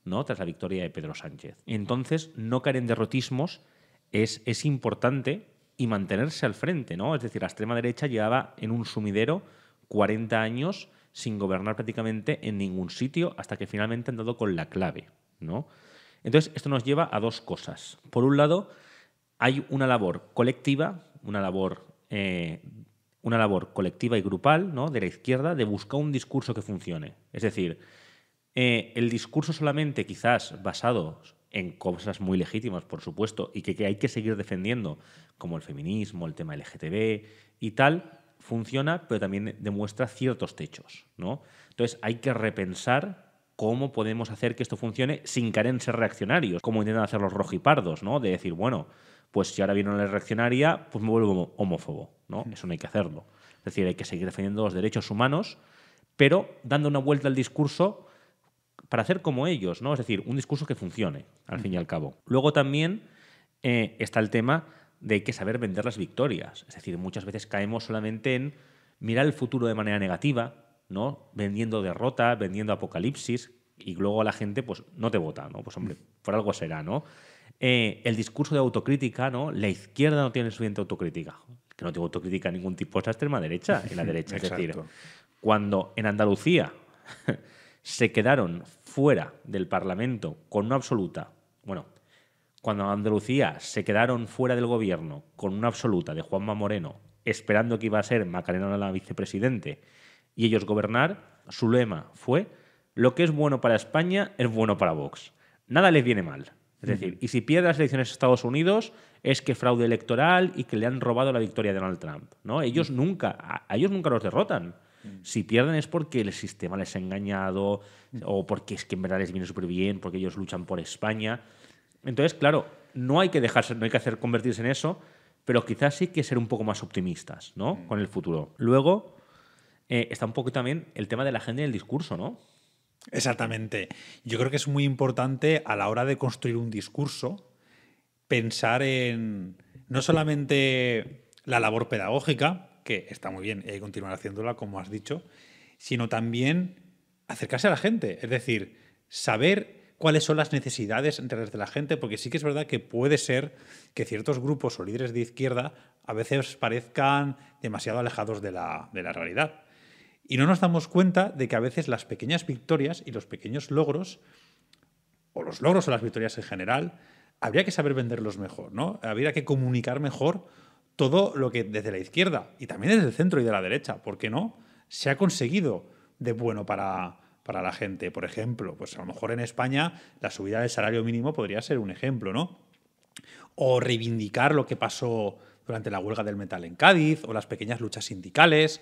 ¿no? Tras la victoria de Pedro Sánchez. Entonces, no caer en derrotismos es, es importante y mantenerse al frente, ¿no? Es decir, la extrema derecha llevaba en un sumidero 40 años sin gobernar prácticamente en ningún sitio hasta que finalmente han dado con la clave, ¿no? Entonces, esto nos lleva a dos cosas. Por un lado, hay una labor colectiva, una labor eh, una labor colectiva y grupal ¿no? de la izquierda de buscar un discurso que funcione. Es decir, eh, el discurso solamente quizás basado en cosas muy legítimas, por supuesto, y que, hay que seguir defendiendo, como el feminismo, el tema LGTB y tal, funciona, pero también demuestra ciertos techos. ¿no? Entonces hay que repensar cómo podemos hacer que esto funcione sin caer en ser reaccionarios, como intentan hacer los rojipardos, ¿no? de decir, bueno, pues si ahora vienen no reaccionaria pues me vuelvo homófobo. ¿no? Eso no hay que hacerlo. Es decir, hay que seguir defendiendo los derechos humanos, pero dando una vuelta al discurso para hacer como ellos, ¿no? Es decir, un discurso que funcione, al fin y al cabo. Luego también eh, está el tema de que saber vender las victorias. Es decir, muchas veces caemos solamente en mirar el futuro de manera negativa, ¿no? Vendiendo derrota, vendiendo apocalipsis, y luego la gente, pues, no te vota, ¿no? Pues hombre, por algo será, ¿no? Eh, el discurso de autocrítica, ¿no? La izquierda no tiene suficiente autocrítica. Que no tiene autocrítica ningún tipo es la extrema derecha y la derecha. es cuando en Andalucía se quedaron fuera del Parlamento con una absoluta, bueno, cuando en Andalucía se quedaron fuera del gobierno con una absoluta de Juanma Moreno, esperando que iba a ser Macarena la vicepresidente y ellos gobernar, su lema fue: lo que es bueno para España es bueno para Vox. Nada les viene mal. Es decir, y si pierde las elecciones de Estados Unidos es que fraude electoral y que le han robado la victoria de Donald Trump. ¿no? Ellos, nunca, a, ellos nunca los derrotan. Si pierden es porque el sistema les ha engañado o porque es que en verdad les viene súper bien, porque ellos luchan por España. Entonces, claro, no hay que dejarse, no hay que hacer convertirse en eso, pero quizás sí que ser un poco más optimistas, ¿no? Con el futuro. Luego eh, está un poco también el tema de la agenda y el discurso, ¿no? Exactamente. Yo creo que es muy importante a la hora de construir un discurso pensar en no solamente la labor pedagógica, que está muy bien y hay continuar haciéndola, como has dicho, sino también acercarse a la gente, es decir, saber cuáles son las necesidades reales de la gente, porque sí que es verdad que puede ser que ciertos grupos o líderes de izquierda a veces parezcan demasiado alejados de la, de la realidad. Y no nos damos cuenta de que a veces las pequeñas victorias y los pequeños logros, o los logros o las victorias en general, habría que saber venderlos mejor, ¿no? Habría que comunicar mejor todo lo que desde la izquierda y también desde el centro y de la derecha, ¿por qué no? Se ha conseguido de bueno para, para la gente. Por ejemplo, pues a lo mejor en España la subida del salario mínimo podría ser un ejemplo, ¿no? O reivindicar lo que pasó durante la huelga del metal en Cádiz, o las pequeñas luchas sindicales,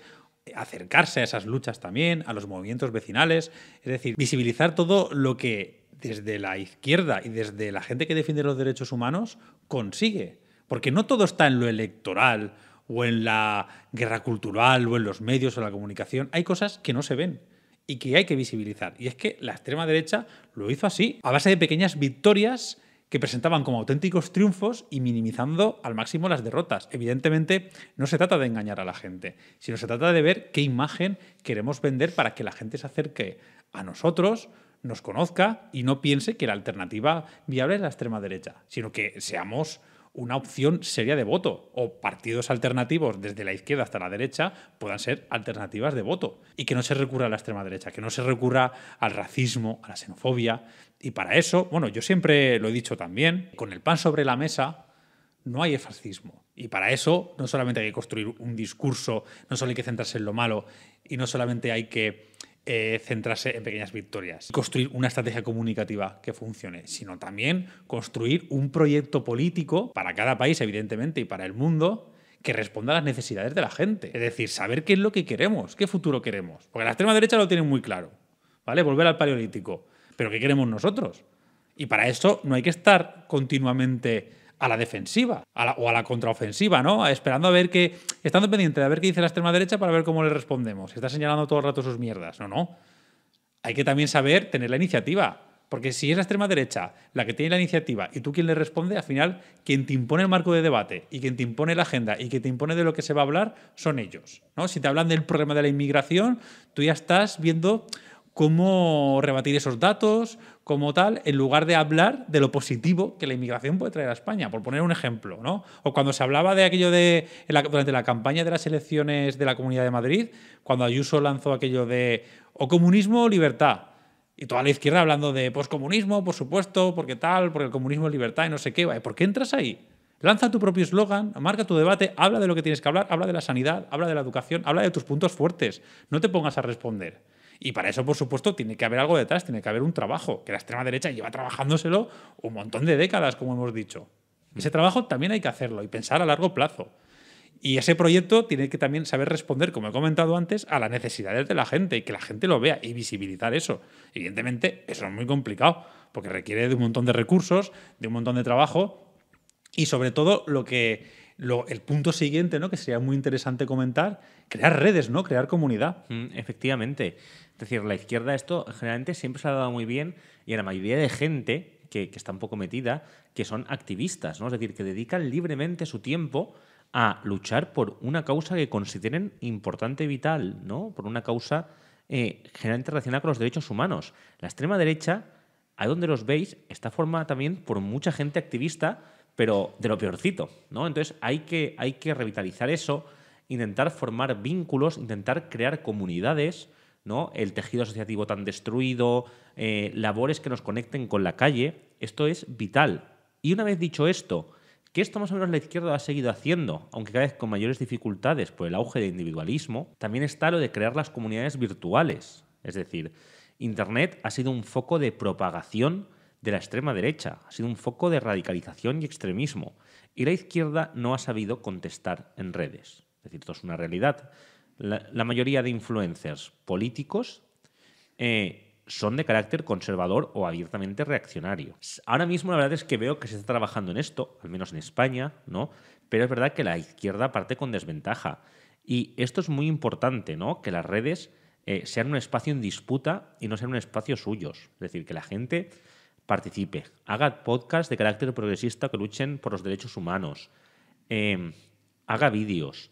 acercarse a esas luchas también, a los movimientos vecinales, es decir, visibilizar todo lo que desde la izquierda y desde la gente que defiende los derechos humanos consigue. Porque no todo está en lo electoral o en la guerra cultural o en los medios o en la comunicación. Hay cosas que no se ven y que hay que visibilizar. Y es que la extrema derecha lo hizo así, a base de pequeñas victorias que presentaban como auténticos triunfos y minimizando al máximo las derrotas. Evidentemente, no se trata de engañar a la gente, sino se trata de ver qué imagen queremos vender para que la gente se acerque a nosotros, nos conozca y no piense que la alternativa viable es la extrema derecha, sino que seamos una opción seria de voto o partidos alternativos desde la izquierda hasta la derecha puedan ser alternativas de voto y que no se recurra a la extrema derecha, que no se recurra al racismo, a la xenofobia, y para eso, bueno, yo siempre lo he dicho también, con el pan sobre la mesa no hay fascismo. Y para eso no solamente hay que construir un discurso, no solo hay que centrarse en lo malo y no solamente hay que eh, centrarse en pequeñas victorias, construir una estrategia comunicativa que funcione, sino también construir un proyecto político para cada país, evidentemente, y para el mundo que responda a las necesidades de la gente. Es decir, saber qué es lo que queremos, qué futuro queremos. Porque la extrema derecha lo tiene muy claro. ¿Vale? Volver al paleolítico pero ¿qué queremos nosotros? Y para eso no hay que estar continuamente a la defensiva o a la contraofensiva, ¿no? Esperando a ver qué. Estando pendiente de ver qué dice la extrema derecha para ver cómo le respondemos. Está señalando todo el rato sus mierdas. No, no. Hay que también saber tener la iniciativa. Porque si es la extrema derecha la que tiene la iniciativa y tú quien le responde, al final quien te impone el marco de debate y quien te impone la agenda y quien te impone de lo que se va a hablar son ellos. ¿no? Si te hablan del problema de la inmigración, tú ya estás viendo cómo rebatir esos datos, como tal, en lugar de hablar de lo positivo que la inmigración puede traer a España, por poner un ejemplo, ¿no? O cuando se hablaba de aquello de durante la campaña de las elecciones de la Comunidad de Madrid, cuando Ayuso lanzó aquello de o comunismo o libertad. Y toda la izquierda hablando de poscomunismo, pues por supuesto, porque tal, porque el comunismo es libertad y no sé qué. ¿Por qué entras ahí? Lanza tu propio eslogan, marca tu debate, habla de lo que tienes que hablar, habla de la sanidad, habla de la educación, habla de tus puntos fuertes. No te pongas a responder. Y para eso, por supuesto, tiene que haber algo detrás, tiene que haber un trabajo, que la extrema derecha lleva trabajándoselo un montón de décadas, como hemos dicho. Ese trabajo también hay que hacerlo y pensar a largo plazo. Y ese proyecto tiene que también saber responder, como he comentado antes, a las necesidades de la gente y que la gente lo vea y visibilizar eso. Evidentemente, eso es muy complicado, porque requiere de un montón de recursos, de un montón de trabajo y sobre todo lo que el punto siguiente, ¿no? Que sería muy interesante comentar, crear redes, ¿no? Crear comunidad. Mm, efectivamente. Es decir, la izquierda esto generalmente siempre se ha dado muy bien y a la mayoría de gente que, que está un poco metida, que son activistas, ¿no? Es decir, que dedican libremente su tiempo a luchar por una causa que consideren importante y vital, ¿no? Por una causa eh, generalmente relacionada con los derechos humanos. La extrema derecha, ahí donde los veis, está formada también por mucha gente activista pero de lo peorcito, ¿no? Entonces hay que, hay que revitalizar eso, intentar formar vínculos, intentar crear comunidades, ¿no? El tejido asociativo tan destruido, eh, labores que nos conecten con la calle, esto es vital. Y una vez dicho esto, que esto más o menos la izquierda ha seguido haciendo, aunque cada vez con mayores dificultades por el auge del individualismo, también está lo de crear las comunidades virtuales. Es decir, Internet ha sido un foco de propagación de la extrema derecha, ha sido un foco de radicalización y extremismo, y la izquierda no ha sabido contestar en redes. Es decir, esto es una realidad. La, mayoría de influencers políticos eh, son de carácter conservador o abiertamente reaccionario. Ahora mismo la verdad es que veo que se está trabajando en esto, al menos en España, ¿no? Pero es verdad que la izquierda parte con desventaja. Y esto es muy importante, ¿no? Que las redes eh, sean un espacio en disputa y no sean un espacio suyos. Es decir, que la gente participe, haga podcasts de carácter progresista que luchen por los derechos humanos, em, haga vídeos,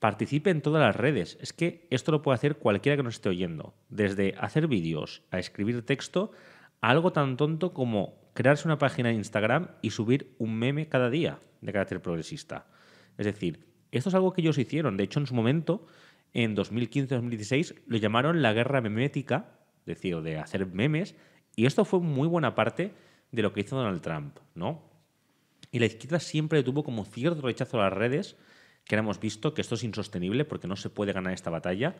participe en todas las redes. Es que esto lo puede hacer cualquiera que nos esté oyendo, desde hacer vídeos a escribir texto, a algo tan tonto como crearse una página de Instagram y subir un meme cada día de carácter progresista. Es decir, esto es algo que ellos hicieron. De hecho, en su momento, en 2015-2016, lo llamaron la guerra memética, es decir, de hacer memes, y esto fue muy buena parte de lo que hizo Donald Trump, ¿no? Y la izquierda siempre tuvo como cierto rechazo a las redes, que hemos visto que esto es insostenible porque no se puede ganar esta batalla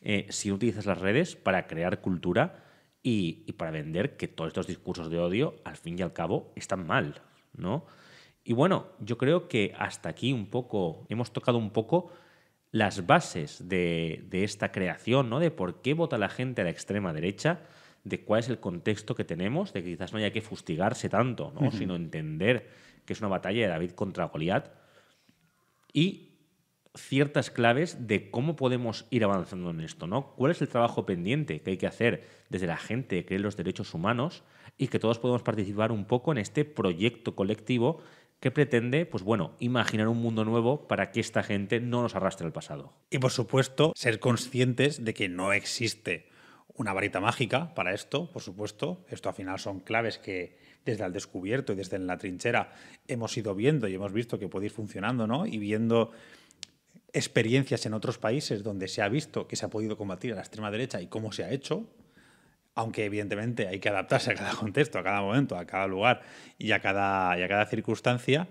eh, si utilizas las redes para crear cultura y, para vender que todos estos discursos de odio, al fin y al cabo, están mal, ¿no? Y bueno, yo creo que hasta aquí un poco, hemos tocado un poco las bases de, de esta creación, ¿no? De por qué vota la gente a la extrema derecha, de cuál es el contexto que tenemos, de que quizás no haya que fustigarse tanto, sino entender que es una batalla de David contra Goliat y ciertas claves de cómo podemos ir avanzando en esto, ¿no? ¿Cuál es el trabajo pendiente que hay que hacer desde la gente que cree los derechos humanos y que todos podemos participar un poco en este proyecto colectivo que pretende, pues bueno, imaginar un mundo nuevo para que esta gente no nos arrastre al pasado. Y por supuesto, ser conscientes de que no existe una varita mágica para esto, por supuesto. Esto al final son claves que desde el descubierto y desde en la trinchera hemos ido viendo y hemos visto que puede ir funcionando, ¿no? Y viendo experiencias en otros países donde se ha visto que se ha podido combatir a la extrema derecha y cómo se ha hecho, aunque evidentemente hay que adaptarse a cada contexto, a cada momento, a cada lugar y a cada, y a cada circunstancia.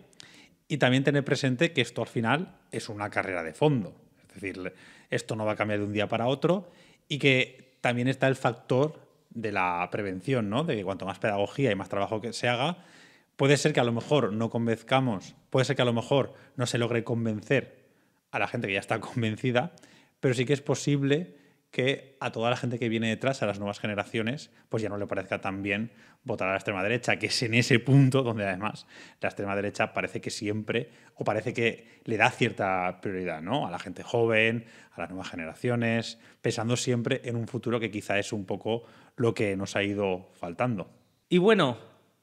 Y también tener presente que esto al final es una carrera de fondo. Es decir, esto no va a cambiar de un día para otro y que también está el factor de la prevención, ¿no? De que cuanto más pedagogía y más trabajo que se haga, puede ser que a lo mejor no convenzcamos, puede ser que a lo mejor no se logre convencer a la gente que ya está convencida, pero sí que es posible que a toda la gente que viene detrás, a las nuevas generaciones, pues ya no le parezca tan bien votar a la extrema derecha, que es en ese punto donde además la extrema derecha parece que siempre, o parece que le da cierta prioridad, ¿no? A la gente joven, a las nuevas generaciones, pensando siempre en un futuro que quizá es un poco lo que nos ha ido faltando. Y bueno,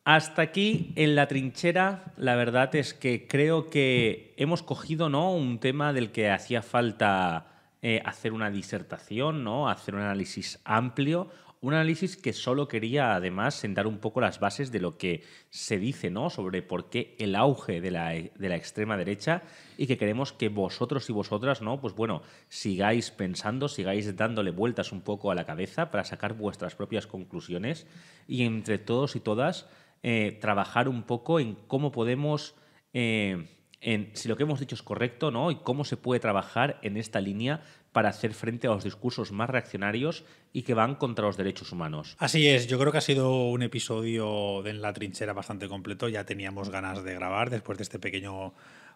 hasta aquí en la trinchera, la verdad es que creo que hemos cogido, ¿no? Un tema del que hacía falta eh, hacer una disertación, ¿no? hacer un análisis amplio, un análisis que solo quería además sentar un poco las bases de lo que se dice ¿no? sobre por qué el auge de la, extrema derecha y que queremos que vosotros y vosotras ¿no? pues bueno, sigáis pensando, sigáis dándole vueltas un poco a la cabeza para sacar vuestras propias conclusiones y entre todos y todas eh, trabajar un poco en cómo podemos... Eh, en si lo que hemos dicho es correcto ¿no? y cómo se puede trabajar en esta línea para hacer frente a los discursos más reaccionarios y que van contra los derechos humanos. Así es, yo creo que ha sido un episodio de En la trinchera bastante completo, ya teníamos ganas de grabar después de este pequeño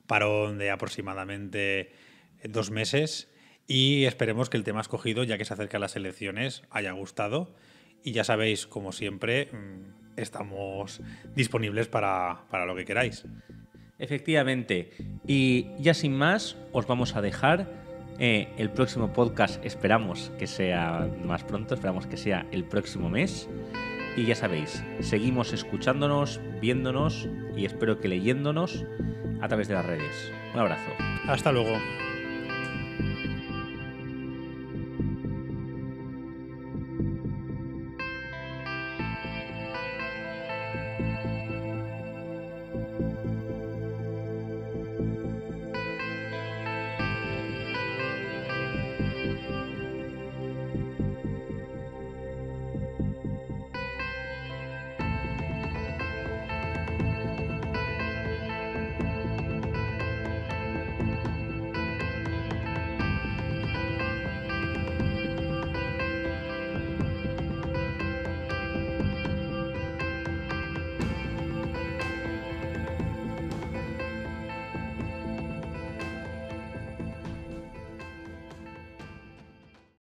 parón de aproximadamente eh, dos meses y esperemos que el tema escogido, ya que se acerca a las elecciones, haya gustado y ya sabéis, como siempre, mm, estamos disponibles para, para lo que queráis. Efectivamente. Y ya sin más, os vamos a dejar. Eh, el próximo podcast esperamos que sea más pronto, esperamos que sea el próximo mes. Y ya sabéis, seguimos escuchándonos, viéndonos y espero que leyéndonos a través de las redes. Un abrazo. Hasta luego.